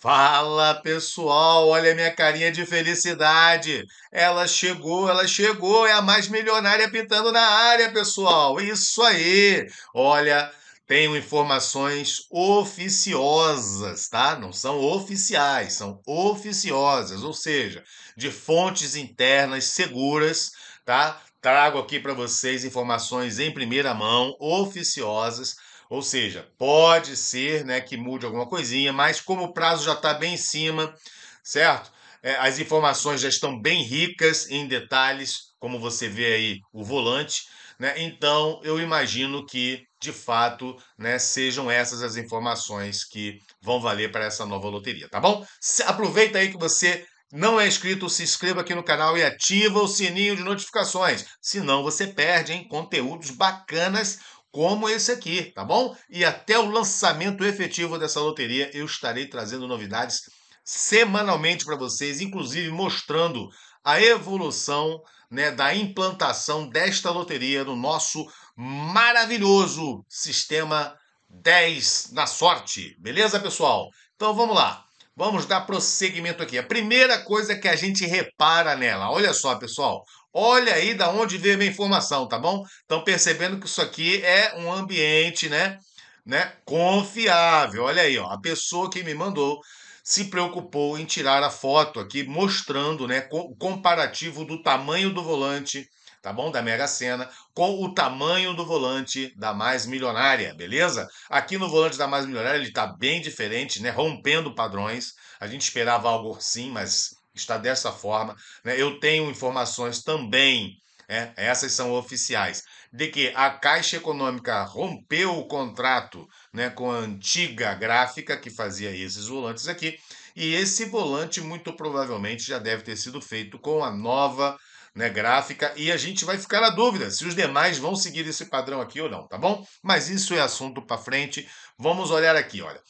Fala pessoal, olha a minha carinha de felicidade. Ela chegou, ela chegou, é a mais milionária pintando na área, pessoal. Isso aí. Olha, tenho informações oficiosas, tá? Não são oficiais, são oficiosas, ou seja, de fontes internas seguras, tá? Trago aqui para vocês informações em primeira mão, oficiosas ou seja, pode ser né, que mude alguma coisinha, mas como o prazo já está bem em cima, certo? É, as informações já estão bem ricas em detalhes, como você vê aí o volante. Né? Então, eu imagino que, de fato, né, sejam essas as informações que vão valer para essa nova loteria, tá bom? Se, aproveita aí que você não é inscrito, se inscreva aqui no canal e ativa o sininho de notificações. Senão você perde hein? conteúdos bacanas como esse aqui, tá bom? E até o lançamento efetivo dessa loteria, eu estarei trazendo novidades semanalmente para vocês, inclusive mostrando a evolução né, da implantação desta loteria no nosso maravilhoso sistema 10 na sorte. Beleza, pessoal? Então vamos lá. Vamos dar prosseguimento aqui. A primeira coisa que a gente repara nela, olha só, pessoal, olha aí da onde veio a minha informação, tá bom? Estão percebendo que isso aqui é um ambiente, né, né, confiável. Olha aí, ó, a pessoa que me mandou se preocupou em tirar a foto aqui mostrando, né, o comparativo do tamanho do volante, tá bom? Da Mega Sena, com o tamanho do volante da Mais Milionária, beleza? Aqui no volante da Mais Milionária ele tá bem diferente, né? Rompendo padrões. A gente esperava algo assim, mas está dessa forma. Né? Eu tenho informações também, né? essas são oficiais, de que a Caixa Econômica rompeu o contrato né, com a antiga gráfica que fazia esses volantes aqui, e esse volante muito provavelmente já deve ter sido feito com a nova né, gráfica e a gente vai ficar na dúvida se os demais vão seguir esse padrão aqui ou não, tá bom? Mas isso é assunto para frente. Vamos olhar aqui, olha.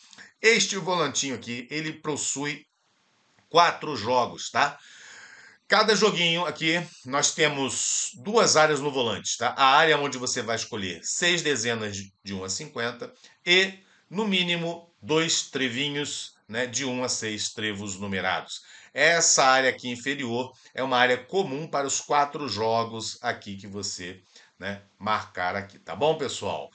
Este volantinho aqui, ele possui quatro jogos, tá? Cada joguinho aqui, nós temos duas áreas no volante, tá? A área onde você vai escolher seis dezenas de 1 a 50 e no mínimo dois trevinhos, né, de um a seis trevos numerados. Essa área aqui inferior é uma área comum para os quatro jogos aqui que você né, marcar aqui, tá bom, pessoal?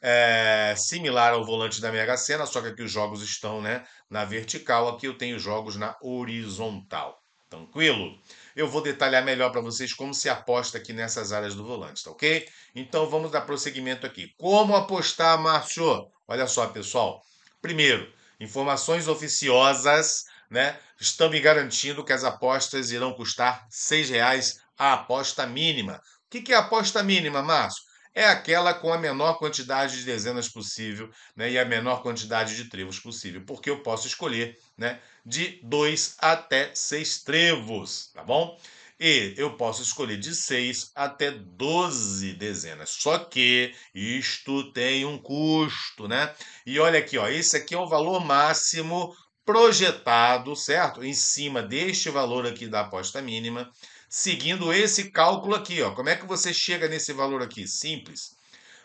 É similar ao volante da Mega Sena, só que aqui os jogos estão né, na vertical, aqui eu tenho jogos na horizontal. Tranquilo? Eu vou detalhar melhor para vocês como se aposta aqui nessas áreas do volante, tá ok? Então vamos dar prosseguimento aqui. Como apostar, Márcio? Olha só, pessoal. Primeiro, informações oficiosas, né? Estão me garantindo que as apostas irão custar R$ reais a aposta mínima. O que é a aposta mínima, Márcio? É aquela com a menor quantidade de dezenas possível né, e a menor quantidade de trevos possível, porque eu posso escolher né, de dois até seis trevos, tá bom? e eu posso escolher de 6 até 12 dezenas. Só que isto tem um custo, né? E olha aqui, ó, esse aqui é o valor máximo projetado, certo? Em cima deste valor aqui da aposta mínima, seguindo esse cálculo aqui, ó. Como é que você chega nesse valor aqui? Simples.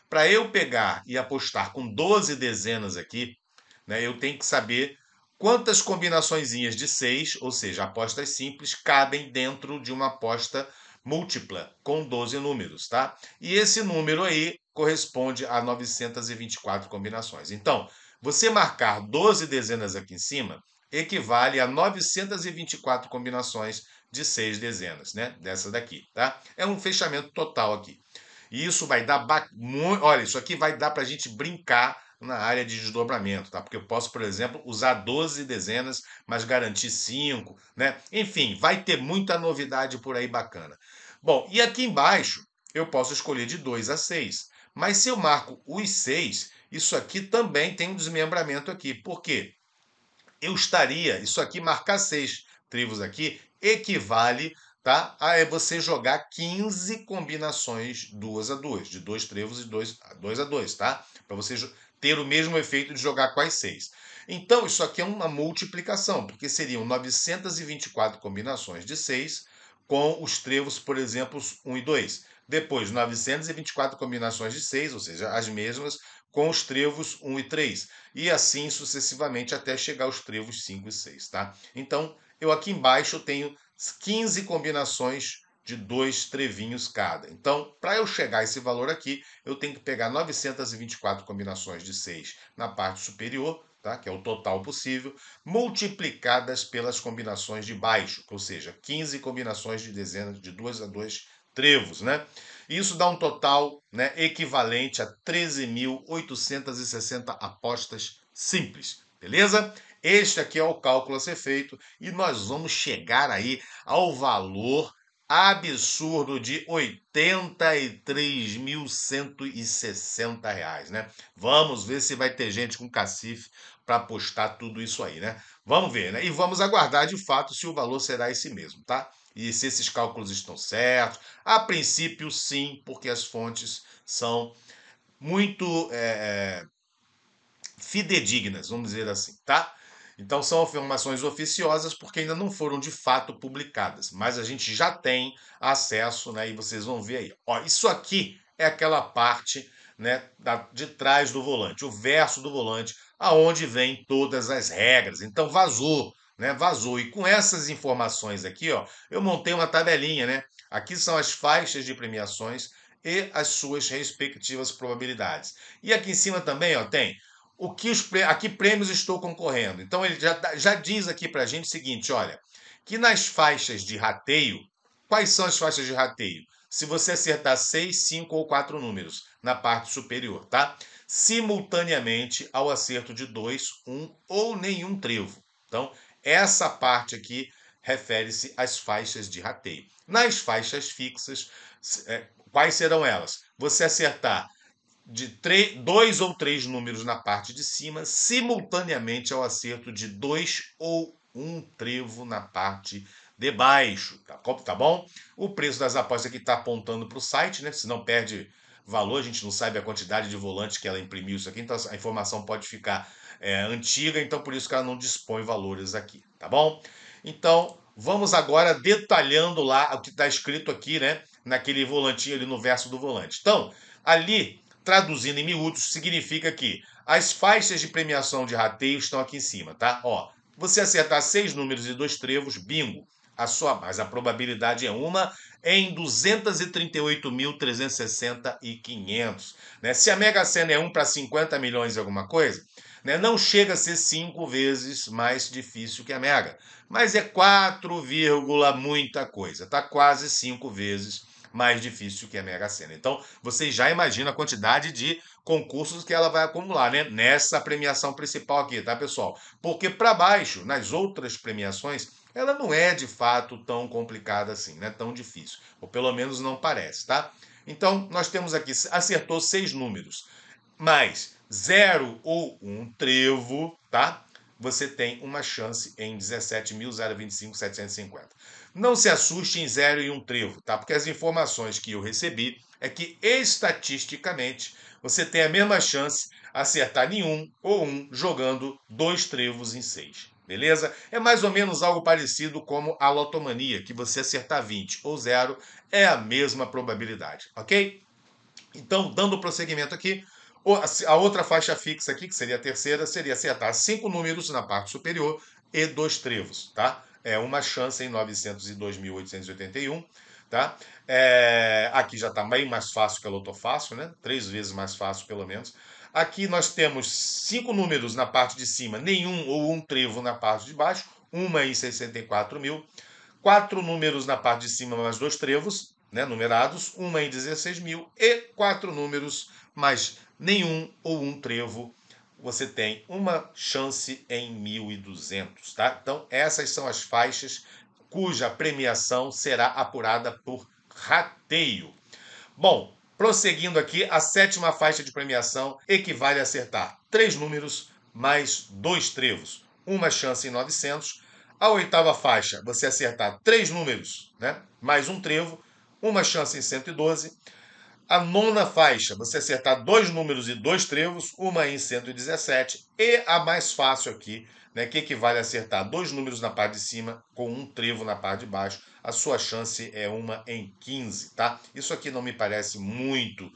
Para eu pegar e apostar com 12 dezenas aqui, né, eu tenho que saber quantas combinações de seis, ou seja, apostas simples, cabem dentro de uma aposta múltipla com 12 números, tá? E esse número aí corresponde a 924 combinações. Então, você marcar 12 dezenas aqui em cima equivale a 924 combinações de seis dezenas, né? Dessa daqui, tá? É um fechamento total aqui. E isso vai dar. Ba... Olha, isso aqui vai dar para a gente brincar na área de desdobramento, tá? Porque eu posso, por exemplo, usar 12 dezenas, mas garantir 5, né? Enfim, vai ter muita novidade por aí bacana. Bom, e aqui embaixo eu posso escolher de 2 a 6. Mas se eu marco os 6, isso aqui também tem um desmembramento aqui. Por quê? Eu estaria, isso aqui marcar 6 tribos aqui, equivale tá? Ah, é você jogar 15 combinações 2 a 2, de dois trevos e 2 a 2, tá? Para você ter o mesmo efeito de jogar quais 6. Então, isso aqui é uma multiplicação, porque seriam 924 combinações de 6 com os trevos, por exemplo, 1 e 2. Depois, 924 combinações de 6, ou seja, as mesmas, com os trevos 1 e 3. E assim sucessivamente até chegar aos trevos 5 e 6, tá? Então, eu aqui embaixo tenho 15 combinações de dois trevinhos cada. Então, para eu chegar a esse valor aqui, eu tenho que pegar 924 combinações de 6 na parte superior, tá? que é o total possível, multiplicadas pelas combinações de baixo, ou seja, 15 combinações de dezenas de 2 a 2 trevos, né? Isso dá um total né, equivalente a 13.860 apostas simples, beleza? Este aqui é o cálculo a ser feito e nós vamos chegar aí ao valor absurdo de R$ 83.160, né? Vamos ver se vai ter gente com cacife para apostar tudo isso aí, né? Vamos ver, né? E vamos aguardar de fato se o valor será esse mesmo, tá? E se esses cálculos estão certos. A princípio, sim, porque as fontes são muito é, fidedignas, vamos dizer assim, tá? Então são afirmações oficiosas porque ainda não foram de fato publicadas, mas a gente já tem acesso, né? E vocês vão ver aí. Ó, isso aqui é aquela parte, né, da, de trás do volante, o verso do volante, aonde vem todas as regras. Então vazou, né? Vazou. E com essas informações aqui, ó, eu montei uma tabelinha, né? Aqui são as faixas de premiações e as suas respectivas probabilidades. E aqui em cima também, ó, tem o que os, a que prêmios estou concorrendo. Então ele já, já diz aqui para a gente o seguinte: olha, que nas faixas de rateio, quais são as faixas de rateio? Se você acertar seis, cinco ou quatro números na parte superior, tá? Simultaneamente ao acerto de dois, um ou nenhum trevo. Então, essa parte aqui refere-se às faixas de rateio. Nas faixas fixas, é, quais serão elas? Você acertar de três, dois ou três números na parte de cima, simultaneamente ao acerto de dois ou um trevo na parte de baixo. Tá, tá bom? O preço das apostas aqui está apontando para o site, né? Se não perde valor, a gente não sabe a quantidade de volantes que ela imprimiu isso aqui, então a informação pode ficar é, antiga, então por isso que ela não dispõe valores aqui, tá bom? Então, vamos agora detalhando lá o que está escrito aqui, né? Naquele volantinho ali no verso do volante. Então, ali traduzindo em miúdos, significa que as faixas de premiação de rateio estão aqui em cima, tá? Ó, você acertar seis números e dois trevos, bingo. A sua, mas a probabilidade é uma em 238.360 e 500. Né? Se a Mega Sena é 1 para 50 milhões e alguma coisa, né? não chega a ser 5 vezes mais difícil que a Mega. Mas é 4, muita coisa. tá quase 5 vezes mais difícil que a Mega Sena. Então, você já imagina a quantidade de concursos que ela vai acumular, né? Nessa premiação principal aqui, tá, pessoal? Porque para baixo, nas outras premiações, ela não é de fato tão complicada assim, né? Tão difícil. Ou pelo menos não parece, tá? Então, nós temos aqui, acertou seis números, mais zero ou um trevo, tá? Você tem uma chance em 17.025.750. Não se assuste em zero e um trevo, tá? Porque as informações que eu recebi é que estatisticamente você tem a mesma chance acertar nenhum ou um jogando dois trevos em seis. Beleza? É mais ou menos algo parecido como a lotomania, que você acertar 20 ou zero é a mesma probabilidade, ok? Então, dando prosseguimento aqui, a outra faixa fixa aqui, que seria a terceira, seria acertar cinco números na parte superior e dois trevos, tá? é, uma chance em 902.881. Tá? É, aqui já está bem mais fácil que a lotofácil, né? três vezes mais fácil pelo menos. Aqui nós temos cinco números na parte de cima, nenhum ou um trevo na parte de baixo, uma em 64 mil. Quatro números na parte de cima, mais dois trevos, né, numerados, uma em 16 mil. E quatro números, mais nenhum ou um trevo você tem uma chance em 1.200, tá? Então, essas são as faixas cuja premiação será apurada por rateio. Bom, prosseguindo aqui, a sétima faixa de premiação equivale a acertar três números mais dois trevos, uma chance em 900. A oitava faixa, você acertar três números, né? Mais um trevo, uma chance em 112. A nona faixa, você acertar dois números e dois trevos, uma em 117, e a mais fácil aqui, né, que equivale a acertar dois números na parte de cima com um trevo na parte de baixo, a sua chance é uma em 15, tá? Isso aqui não me parece muito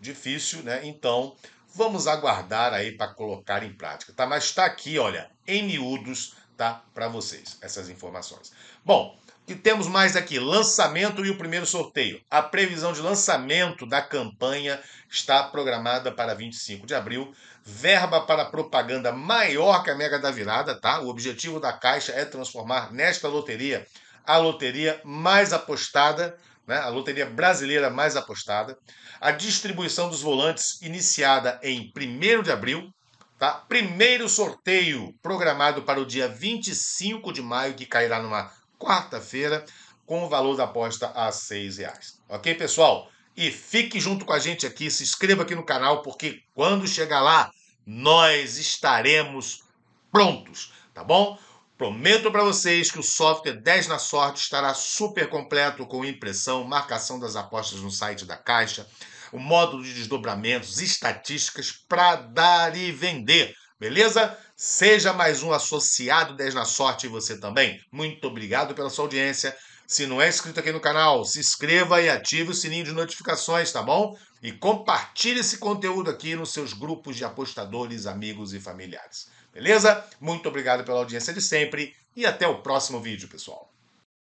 difícil, né? Então, vamos aguardar aí para colocar em prática, tá? Mas está aqui, olha, em miúdos, tá? Para vocês essas informações. Bom, que temos mais aqui? Lançamento e o primeiro sorteio. A previsão de lançamento da campanha está programada para 25 de abril. Verba para propaganda maior que a Mega da Virada, tá? O objetivo da Caixa é transformar nesta loteria a loteria mais apostada, né? a loteria brasileira mais apostada. A distribuição dos volantes iniciada em 1 de abril. Tá? Primeiro sorteio programado para o dia 25 de maio, que cairá numa quarta-feira, com o valor da aposta a R$ 6,00. Ok, pessoal? E fique junto com a gente aqui, se inscreva aqui no canal, porque quando chegar lá, nós estaremos prontos, tá bom? Prometo para vocês que o software 10 na Sorte estará super completo com impressão, marcação das apostas no site da Caixa, o módulo de desdobramentos, estatísticas para dar e vender. Beleza? Seja mais um associado 10 na sorte e você também. Muito obrigado pela sua audiência. Se não é inscrito aqui no canal, se inscreva e ative o sininho de notificações, tá bom? E compartilhe esse conteúdo aqui nos seus grupos de apostadores, amigos e familiares. Beleza? Muito obrigado pela audiência de sempre e até o próximo vídeo, pessoal.